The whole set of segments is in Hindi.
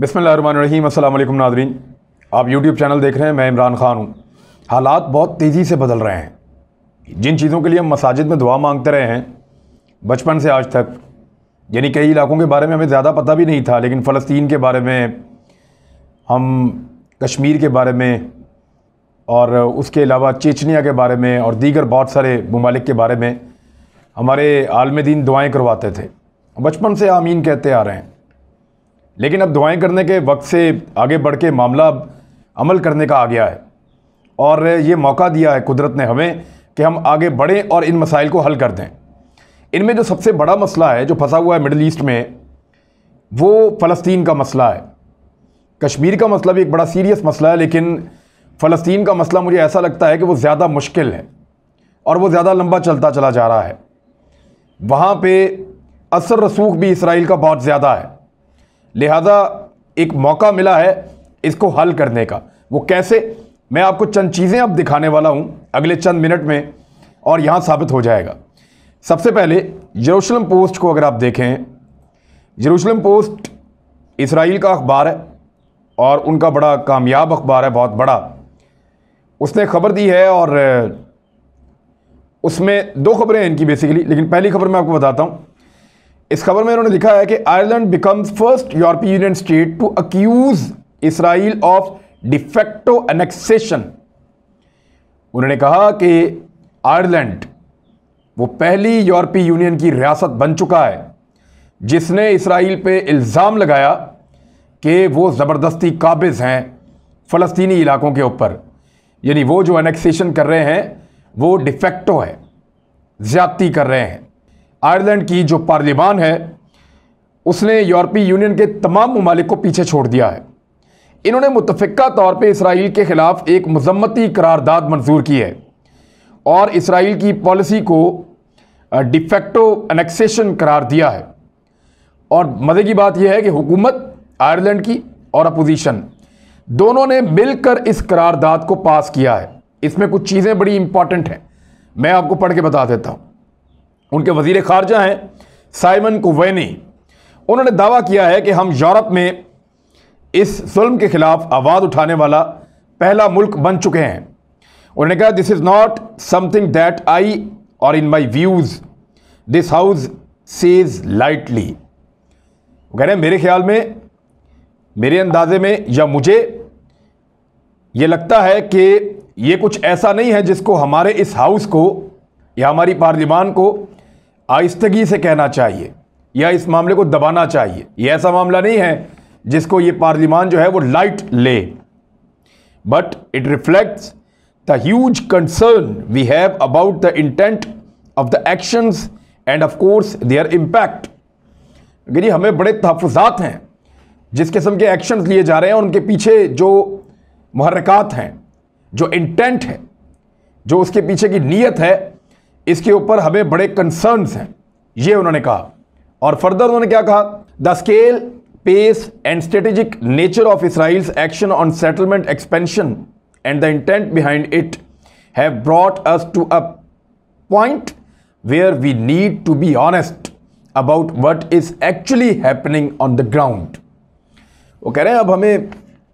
बिसमीम अल्लाम नाजरीन आप यूट्यूब चैनल देख रहे हैं मैं इमरान ख़ान हूँ हालात बहुत तेज़ी से बदल रहे हैं जिन चीज़ों के लिए हम मसाजिद में दुआ मांगते रहे हैं बचपन से आज तक यानी कई इलाकों के बारे में हमें ज़्यादा पता भी नहीं था लेकिन फ़लस्तीन के बारे में हम कश्मीर के बारे में और उसके अलावा चेचनिया के बारे में और दीगर बहुत सारे ममालिक के बारे में हमारे आलम दीन दुआएँ करवाते थे बचपन से आमीन कहते आ रहे हैं लेकिन अब दुआएं करने के वक्त से आगे बढ़ के मामला अमल करने का आ गया है और ये मौका दिया है कुदरत ने हमें कि हम आगे बढ़ें और इन मसाइल को हल कर दें इनमें जो सबसे बड़ा मसला है जो फंसा हुआ है मिडल ईस्ट में वो फ़लस्तीन का मसला है कश्मीर का मसला भी एक बड़ा सीरियस मसला है लेकिन फ़लस्तीन का मसला मुझे ऐसा लगता है कि वो ज़्यादा मुश्किल है और वो ज़्यादा लंबा चलता चला जा रहा है वहाँ पे असर रसूख भी इसराइल का बहुत ज़्यादा है लिहाजा एक मौका मिला है इसको हल करने का वो कैसे मैं आपको चंद चीज़ें अब दिखाने वाला हूँ अगले चंद मिनट में और यहाँ साबित हो जाएगा सबसे पहले यरूशलम पोस्ट को अगर आप देखें यरूशलम पोस्ट इसराइल का अखबार है और उनका बड़ा कामयाब अखबार है बहुत बड़ा उसने खबर दी है और उसमें दो खबरें हैं इनकी बेसिकली लेकिन पहली खबर मैं आपको बताता हूँ इस खबर में उन्होंने लिखा है कि आयरलैंड बिकम्स फर्स्ट यूरोपीय union state to accuse Israel of de facto annexation उन्होंने कहा कि आयरलैंड वो पहली यूरोपीय यूनियन की रियासत बन चुका है जिसने इसराइल पे इल्ज़ाम लगाया कि वो ज़बरदस्ती काबिज़ हैं फ़लस्तीनी इलाकों के ऊपर यानी वो जो एनेक्सेशन कर रहे हैं वो डिफेक्टो है ज़्यादती कर रहे हैं आयरलैंड की जो पार्लियामान है उसने यूरोपीय यूनियन के तमाम ममालिक को पीछे छोड़ दिया है इन्होंने मुतफ़ा तौर पर इसराइल के ख़िलाफ़ एक मजम्मती करारदाद मंजूर की है और इसराइल की पॉलिसी को डिफेक्टो अनेक्सेशन करार दिया है और मज़े की बात यह है कि हुकूमत आयरलैंड की और अपोजिशन दोनों ने मिलकर इस करारदाद को पास किया है इसमें कुछ चीज़ें बड़ी इंपॉर्टेंट हैं मैं आपको पढ़ के बता देता हूँ उनके वजीर खारजा हैं साइमन कुवैनी उन्होंने दावा किया है कि हम यूरोप में इस जुल्म के ख़िलाफ़ आवाज़ उठाने वाला पहला मुल्क बन चुके हैं उन्होंने कहा this is not something that I or in my views this house says lightly कह रहे हैं मेरे ख्याल में मेरे अंदाजे में या मुझे ये लगता है कि ये कुछ ऐसा नहीं है जिसको हमारे इस हाउस को या हमारी पार्लिमान को आयस्तगी से कहना चाहिए या इस मामले को दबाना चाहिए ये ऐसा मामला नहीं है जिसको ये पार्लियामान जो है वो लाइट ले but it reflects the huge concern we have about the intent of the actions and of course their impact जी हमें बड़े तहफात हैं जिस किस्म के एक्शंस लिए जा रहे हैं उनके पीछे जो महरकत हैं जो इंटेंट है जो उसके पीछे की नीयत है इसके ऊपर हमें बड़े कंसर्न्स हैं ये उन्होंने कहा और फर्दर उन्होंने क्या कहा the scale pace and strategic nature of Israel's action on settlement expansion and the intent behind it have brought us to a point where we need to be honest about what is actually happening on the ground वो कह रहे हैं अब हमें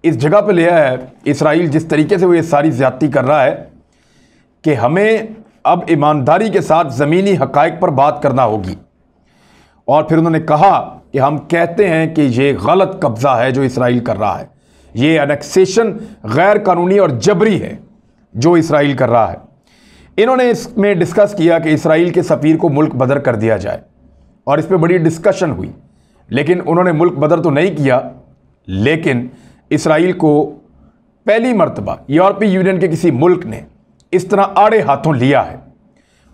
इस जगह पे ले आया है इसराइल जिस तरीके से वो ये सारी ज्यादती कर रहा है कि हमें अब ईमानदारी के साथ ज़मीनी हक़ पर बात करना होगी और फिर उन्होंने कहा कि हम कहते हैं कि ये गलत कब्ज़ा है जो इसराइल कर रहा है ये अनेक्सेशन गैर कानूनी और जबरी है जो इसराइल कर रहा है इन्होंने इसमें डिस्कस किया कि इसराइल के सफ़ीर को मुल्क बदर कर दिया जाए और इस पर बड़ी डिस्कशन हुई लेकिन उन्होंने मुल्क बदर तो नहीं किया लेकिन इसराइल को पहली मरतबा यूरोपीय यूनियन के किसी मुल्क ने इस तरह आड़े हाथों लिया है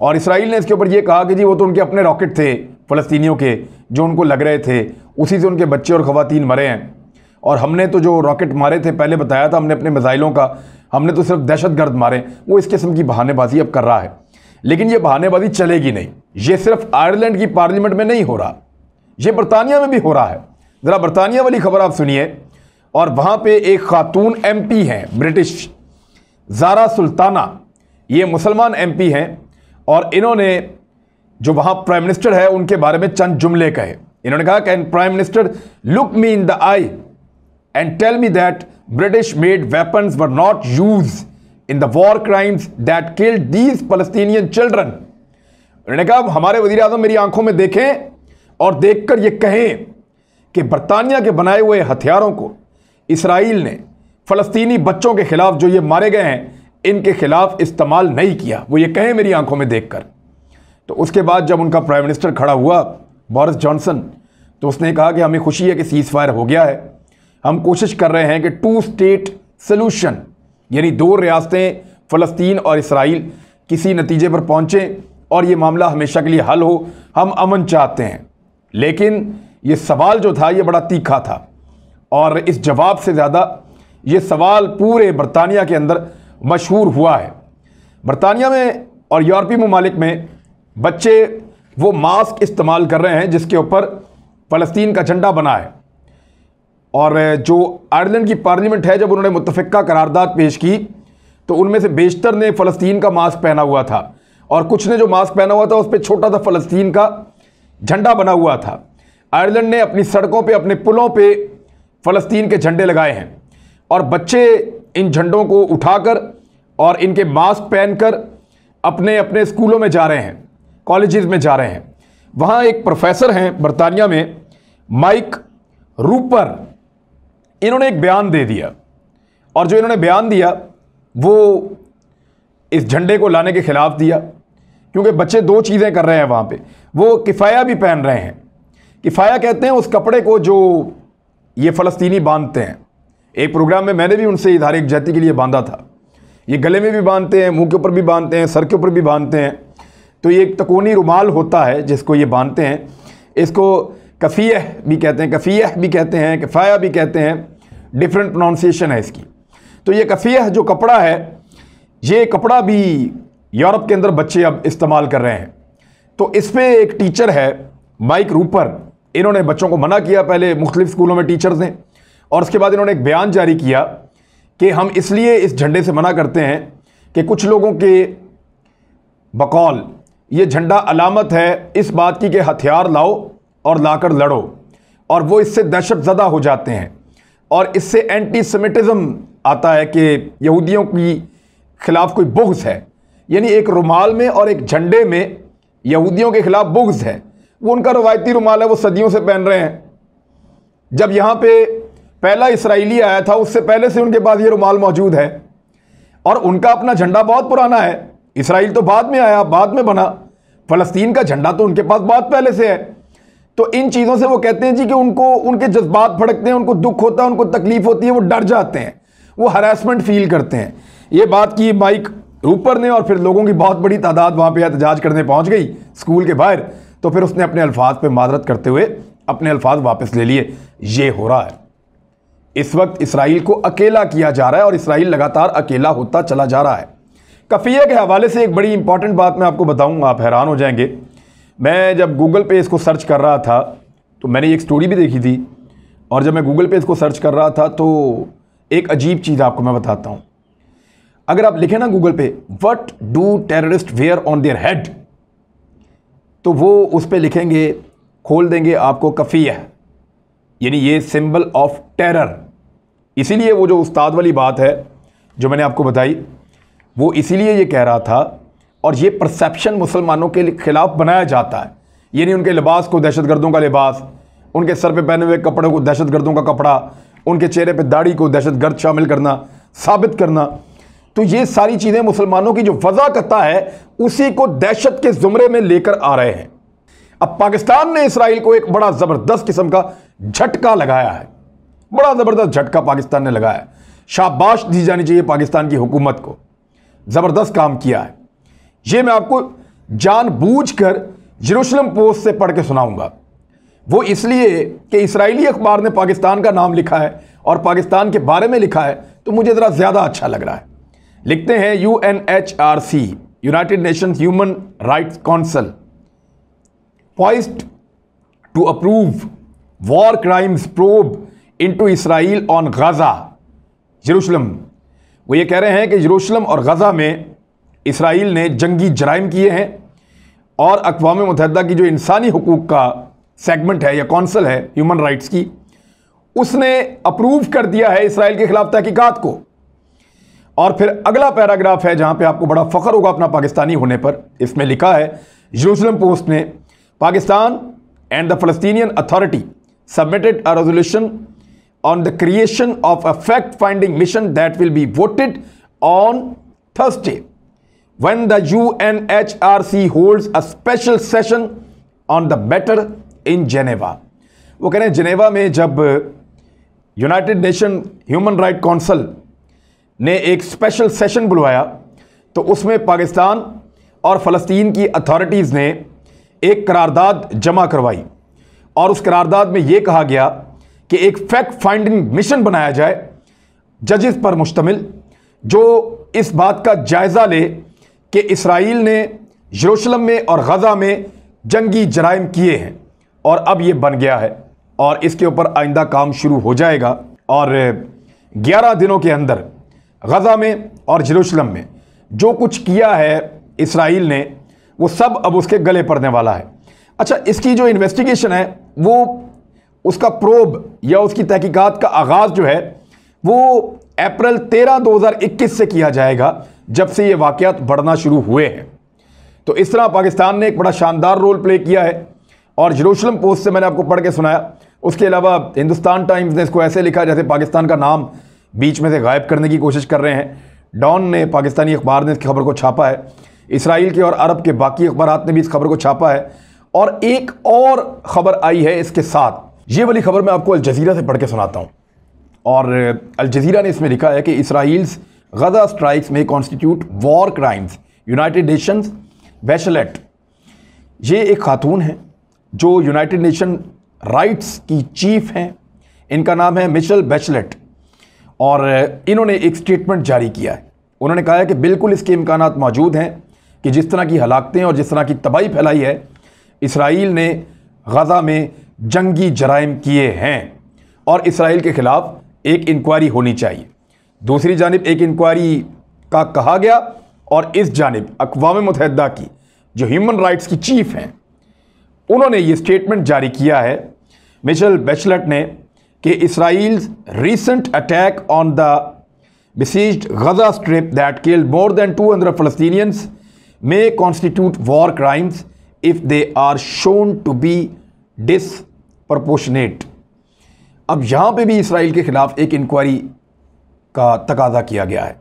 और इसराइल ने इसके ऊपर ये कहा कि जी वो तो उनके अपने रॉकेट थे फ़लस्तियों के जो उनको लग रहे थे उसी से उनके बच्चे और ख़वातीन मरे हैं और हमने तो जो रॉकेट मारे थे पहले बताया था हमने अपने मिज़ाइलों का हमने तो सिर्फ दहशत गर्द मारे वो इस किस्म की बहानेबाजी अब कर रहा है लेकिन ये बहानेबाजी चलेगी नहीं ये सिर्फ आयरलैंड की पार्लियामेंट में नहीं हो रहा ये बरतानिया में भी हो रहा है ज़रा बरतानिया वाली खबर आप सुनिए और वहाँ पर एक ख़ातून एम हैं ब्रिटिश जारा सुल्ताना ये मुसलमान एमपी हैं और इन्होंने जो वहाँ प्राइम मिनिस्टर है उनके बारे में चंद जुमले कहे इन्होंने कहा can prime minister look me in the eye and tell me that British made weapons were not use in the war crimes that killed these Palestinian children उन्होंने कहा हमारे वजीर अजम मेरी आंखों में देखें और देख कर ये कहें कि बरतानिया के बनाए हुए हथियारों को इसराइल ने फ़लस्तीनी बच्चों के ख़िलाफ़ जो ये मारे गए हैं इनके खिलाफ इस्तेमाल नहीं किया वो ये कहें मेरी आंखों में देखकर तो उसके बाद जब उनका प्राइम मिनिस्टर खड़ा हुआ बोरिस जॉनसन तो उसने कहा कि हमें खुशी है कि सीज़ फायर हो गया है हम कोशिश कर रहे हैं कि टू स्टेट सल्यूशन यानी दो रियासतें फ़लस्तीन और इसराइल किसी नतीजे पर पहुँचें और ये मामला हमेशा के लिए हल हो हम अमन चाहते हैं लेकिन ये सवाल जो था ये बड़ा तीखा था और इस जवाब से ज़्यादा ये सवाल पूरे बरतानिया के अंदर मशहूर हुआ है बरतानिया में और यूरोपी ममालिक में बच्चे वो मास्क इस्तेमाल कर रहे हैं जिसके ऊपर फ़लस्तीन का झंडा बना है और जो आयरलैंड की पार्लियामेंट है जब उन्होंने मुतफ़ा करारदाद पेश की तो उनमें से बेशतर ने फ़लस्तीन का मास्क पहना हुआ था और कुछ ने जो मास्क पहना हुआ था उस पर छोटा सा फ़लस्तीन का झंडा बना हुआ था आयरलैंड ने अपनी सड़कों पर अपने पुलों पर फ़लस्तीन के झंडे लगाए हैं और बच्चे इन झंडों को उठाकर और इनके मास्क पहनकर अपने अपने स्कूलों में जा रहे हैं कॉलेजेस में जा रहे हैं वहाँ एक प्रोफेसर हैं बरतानिया में माइक रूपर इन्होंने एक बयान दे दिया और जो इन्होंने बयान दिया वो इस झंडे को लाने के ख़िलाफ़ दिया क्योंकि बच्चे दो चीज़ें कर रहे हैं वहाँ पे वो किफ़ाया भी पहन रहे हैं किफ़ाया कहते हैं उस कपड़े को जो ये फ़लस्तीनी बांधते हैं एक प्रोग्राम में मैंने भी उनसे एक जाति के लिए बांधा था ये गले में भी बांधते हैं मुंह के ऊपर भी बांधते हैं सर के ऊपर भी बांधते हैं तो ये एक तकोनी रुमाल होता है जिसको ये बांधते हैं इसको कफ़ीह भी कहते हैं कफ़ीह भी कहते हैं कफ़ाया भी कहते हैं डिफरेंट प्रोनाउंसिएशन है इसकी तो ये कफ़ीह जो कपड़ा है ये कपड़ा भी यूरोप के अंदर बच्चे अब इस्तेमाल कर रहे हैं तो इस पर एक टीचर है माइक रूपर इन्होंने बच्चों को मना किया पहले मुख्तलिफ स्कूलों में टीचर्स ने और उसके बाद इन्होंने एक बयान जारी किया कि हम इसलिए इस झंडे से मना करते हैं कि कुछ लोगों के बकौल ये झंडा अलामत है इस बात की कि हथियार लाओ और लाकर लड़ो और वो इससे दहशत ज़दा हो जाते हैं और इससे एंटी सेमिटिज़म आता है कि यहूदियों की खिलाफ कोई बुग्स है यानी एक रुमाल में और एक झंडे में यहूदियों के खिलाफ बुग्स है वो उनका रवायती रुमाल है वो सदियों से पहन रहे हैं जब यहाँ पे पहला इसराइली आया था उससे पहले से उनके पास ये रुमाल मौजूद है और उनका अपना झंडा बहुत पुराना है इसराइल तो बाद में आया बाद में बना फ़लस्तीन का झंडा तो उनके पास बहुत पहले से है तो इन चीज़ों से वो कहते हैं जी कि उनको उनके जज्बात भड़कते हैं उनको दुख होता है उनको तकलीफ़ होती है वो डर जाते हैं वो हरासमेंट फील करते हैं ये बात की माइक रूपर ने और फिर लोगों की बहुत बड़ी तादाद वहाँ पर एहतजाज करने पहुँच गई स्कूल के बाहर तो फिर उसने अपने अल्फाज पर मादरत करते हुए अपने अल्फाज वापस ले लिए ये हो रहा है इस वक्त इसराइल को अकेला किया जा रहा है और इसराइल लगातार अकेला होता चला जा रहा है कफिया के हवाले से एक बड़ी इंपॉर्टेंट बात मैं आपको बताऊंगा आप हैरान हो जाएंगे मैं जब गूगल पे इसको सर्च कर रहा था तो मैंने एक स्टोरी भी देखी थी और जब मैं गूगल पे इसको सर्च कर रहा था तो एक अजीब चीज़ आपको मैं बताता हूँ अगर आप लिखें ना गूगल पे what do terrorist wear on their head तो वो उस पर लिखेंगे खोल देंगे आपको कफ़िया यानी ये सिंबल ऑफ टेरर इसीलिए वो जो उस्ताद वाली बात है जो मैंने आपको बताई वो इसीलिए ये कह रहा था और ये परसेप्शन मुसलमानों के ख़िलाफ़ बनाया जाता है ये नहीं उनके लिबास को दहशत गर्दों का लिबास उनके सर पे पहने हुए कपड़ों को दहशत गर्दों का कपड़ा उनके चेहरे पे दाढ़ी को दहशत गर्द शामिल करना साबित करना तो ये सारी चीज़ें मुसलमानों की जो वजाकता है उसी को दहशत के ज़ुमरे में लेकर आ रहे हैं अब पाकिस्तान ने इसराइल को एक बड़ा ज़बरदस्त किस्म का झटका लगाया है बड़ा ज़बरदस्त झटका पाकिस्तान ने लगाया है शाबाश दी जानी चाहिए पाकिस्तान की हुकूमत को ज़बरदस्त काम किया है ये मैं आपको कर यरूशलम पोस्ट से पढ़ के सुनाऊंगा वो इसलिए कि इसराइली अखबार ने पाकिस्तान का नाम लिखा है और पाकिस्तान के बारे में लिखा है तो मुझे ज़रा ज़्यादा अच्छा लग रहा है लिखते हैं U N H R C United Nation Human Rights Council poised to approve war crimes probe into Israel on Gaza यरूशलम वो ये कह रहे हैं कि यरूशलम और गज़ा में इसराइल ने जंगी जराइम किए हैं और अकवा मुतहदा की जो इंसानी हकूक़ का सेगमेंट है या कौंसल है ह्यूमन राइट्स की उसने अप्रूव कर दिया है इसराइल के ख़िलाफ़ तहकीकत को और फिर अगला पैराग्राफ है जहाँ पे आपको बड़ा फ़ख्र होगा अपना पाकिस्तानी होने पर इसमें लिखा है यरूशलम पोस्ट ने पाकिस्तान एंड द फलस्तनी authority submitted a resolution on the creation of a fact-finding mission that will be voted on Thursday when the UNHRC holds a special session on the matter in Geneva. wo कह रहे हैं जनेवा में जब United Nation human right council ने एक स्पेशल सेशन बुलवाया तो उसमें पाकिस्तान और फ़लस्तीन की अथॉरिटीज़ ने एक करारदाद जमा करवाई और उस करारदाद में ये कहा गया कि एक फैक्ट फाइंडिंग मिशन बनाया जाए जजिस पर मुश्तमिल जो इस बात का जायज़ा ले कि इसराइल ने यरूशलम में और गज़ा में जंगी जराइम किए हैं और अब ये बन गया है और इसके ऊपर आइंदा काम शुरू हो जाएगा और 11 दिनों के अंदर गज़ा में और यरूशलम में जो कुछ किया है इसराइल ने वो सब अब उसके गले पड़ने वाला है अच्छा इसकी जो इन्वेस्टिगेशन है वो उसका प्रोब या उसकी तहकीकात का आगाज़ जो है वो अप्रैल 13 2021 से किया जाएगा जब से ये वाक़ात बढ़ना शुरू हुए हैं तो इस तरह पाकिस्तान ने एक बड़ा शानदार रोल प्ले किया है और जरूशलम पोस्ट से मैंने आपको पढ़ के सुनाया उसके अलावा हिंदुस्तान टाइम्स ने इसको ऐसे लिखा जैसे पाकिस्तान का नाम बीच में से गायब करने की कोशिश कर रहे हैं डॉन ने पाकिस्तानी अखबार ने इसकी खबर को छापा है इसराइल के और अरब के बाकी अखबार ने भी इस खबर को छापा है और एक और ख़बर आई है इसके साथ ये वाली खबर मैं आपको अलजीरा से पढ़ के सुनाता हूँ और अलज़ीरा ने इसमें लिखा है कि इसराइल्स गजा स्ट्राइक्स में constitute war crimes United Nations Bachelet ये एक खातून है जो यूनाइटेड नेशन राइट्स की चीफ हैं इनका नाम है मिशल बैचलेट और इन्होंने एक स्टेटमेंट जारी किया है उन्होंने कहा है कि बिल्कुल इसके इम्कान मौजूद हैं कि जिस तरह की हलाकतें और जिस तरह की तबाही फैलाई है इसराइल ने गज़ा में जंगी जराइम किए हैं और इसराइल के ख़िलाफ़ एक इंक्वायरी होनी चाहिए दूसरी जानब एक इंक्वायरी का कहा गया और इस जानब अकवा मुतहदा की जो ह्यूमन राइट्स की चीफ हैं उन्होंने ये स्टेटमेंट जारी किया है मिशेल बैचलट ने कि Israel recent attack on the Gaza strip that that more more to 200 फलस्तनियंस may constitute war crimes if they are shown to be proportionate अब यहाँ पे भी इसराइल के ख़िलाफ़ एक इंक्वायरी का तकाजा किया गया है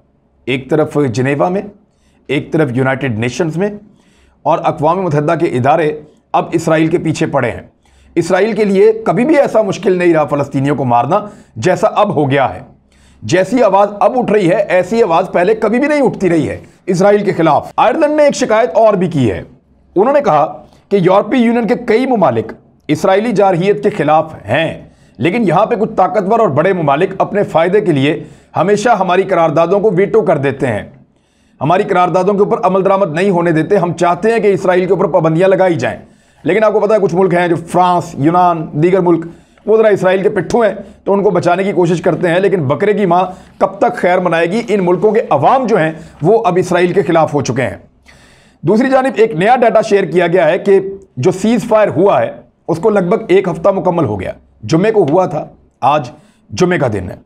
एक तरफ जनेवा में एक तरफ यूनाइटेड नेशंस में और अकवा मतहद के इदारे अब इसराइल के पीछे पड़े हैं इसराइल के लिए कभी भी ऐसा मुश्किल नहीं रहा फ़लस्तीनियों को मारना जैसा अब हो गया है जैसी आवाज़ अब उठ रही है ऐसी आवाज़ पहले कभी भी नहीं उठती रही है इसराइल के खिलाफ आयरलैंड ने एक शिकायत और भी की है उन्होंने कहा कि यूरोपीय यूनियन के कई ममालिक इसराइली जारहीत के ख़िलाफ़ हैं लेकिन यहाँ पे कुछ ताकतवर और बड़े ममालिक अपने फ़ायदे के लिए हमेशा हमारी करारदादों को वीटो कर देते हैं हमारी करारदादों के ऊपर अमल दरामद नहीं होने देते हम चाहते हैं कि इसराइल के ऊपर पाबंदियाँ लगाई जाएँ लेकिन आपको पता है कुछ मुल्क हैं जो फ्रांस यूनान दीगर मुल्क वो ज़रा इसराइल के पिट्ठू हैं तो उनको बचाने की कोशिश करते हैं लेकिन बकरे की माँ कब तक खैर मनाएगी इन मुल्कों के अवाम जो हैं वो अब इसराइल के ख़िलाफ़ हो चुके हैं दूसरी जानब एक नया डाटा शेयर किया गया है कि जो सीज़ फायर हुआ है उसको लगभग एक हफ्ता मुकम्मल हो गया जुमे को हुआ था आज जुमे का दिन है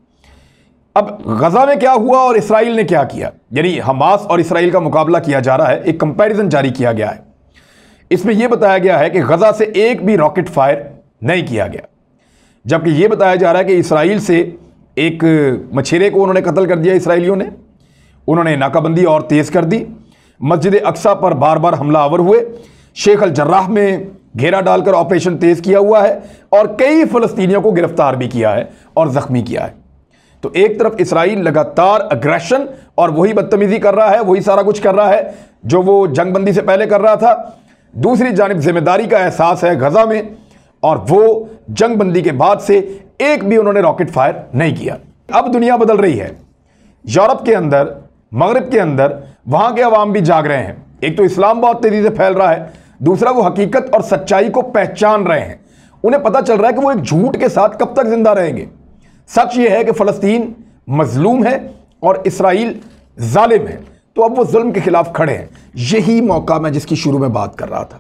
अब गज़ा में क्या हुआ और इसराइल ने क्या किया यानी हमास और इसराइल का मुकाबला किया जा रहा है एक कंपैरिजन जारी किया गया है इसमें यह बताया गया है कि गज़ा से एक भी रॉकेट फायर नहीं किया गया जबकि ये बताया जा रहा है कि इसराइल से एक मछेरे को उन्होंने कत्ल कर दिया इसराइलियों ने उन्होंने नाकाबंदी और तेज़ कर दी मस्जिद अक्सा पर बार बार हमला आवर हुए शेख अल जर्राह में घेरा डालकर ऑपरेशन तेज़ किया हुआ है और कई फ़लस्तीनियों को गिरफ्तार भी किया है और ज़ख्मी किया है तो एक तरफ इसराइल लगातार अग्रेशन और वही बदतमीज़ी कर रहा है वही सारा कुछ कर रहा है जो वो जंगबंदी से पहले कर रहा था दूसरी जानब जिम्मेदारी का एहसास है गज़ा में और वो जंगबंदी के बाद से एक भी उन्होंने रॉकेट फायर नहीं किया अब दुनिया बदल रही है यूरोप के अंदर मगरब के अंदर वहां के अवाम भी जाग रहे हैं एक तो इस्लाम बहुत तेज़ी से फैल रहा है दूसरा वो हकीकत और सच्चाई को पहचान रहे हैं उन्हें पता चल रहा है कि वो एक झूठ के साथ कब तक जिंदा रहेंगे सच ये है कि फ़लस्तीन मजलूम है और इसराइल ालिम है तो अब वो जुल्म के खिलाफ खड़े हैं यही मौका मैं जिसकी शुरू में बात कर रहा था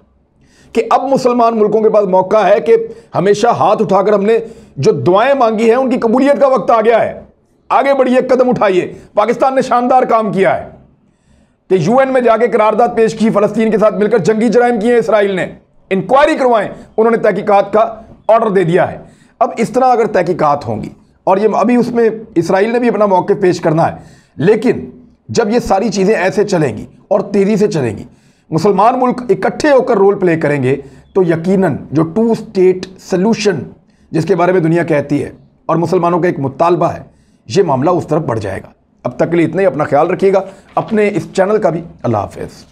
कि अब मुसलमान मुल्कों के पास मौका है कि हमेशा हाथ उठाकर हमने जो दुआएं मांगी हैं उनकी कबूलियत का वक्त आ गया है आगे बढ़िए कदम उठाइए पाकिस्तान ने शानदार काम किया है तो यू एन में जाके करारदाद पेश की फलस्तीन के साथ मिलकर जंगी जराइम किए इसराइल ने इंक्वायरी करवाएं उन्होंने तहकीकात का ऑर्डर दे दिया है अब इस तरह अगर तहकीकत होंगी और ये अभी उसमें इसराइल ने भी अपना मौक़ पेश करना है लेकिन जब ये सारी चीज़ें ऐसे चलेंगी और तेज़ी से चलेंगी मुसलमान मुल्क इकट्ठे होकर रोल प्ले करेंगे तो यकीनन जो टू स्टेट सल्यूशन जिसके बारे में दुनिया कहती है और मुसलमानों का एक मुतालबा है ये मामला उस तरफ बढ़ जाएगा अब तक के लिए इतना ही अपना ख्याल रखिएगा अपने इस चैनल का भी अल्लाह हाफिज़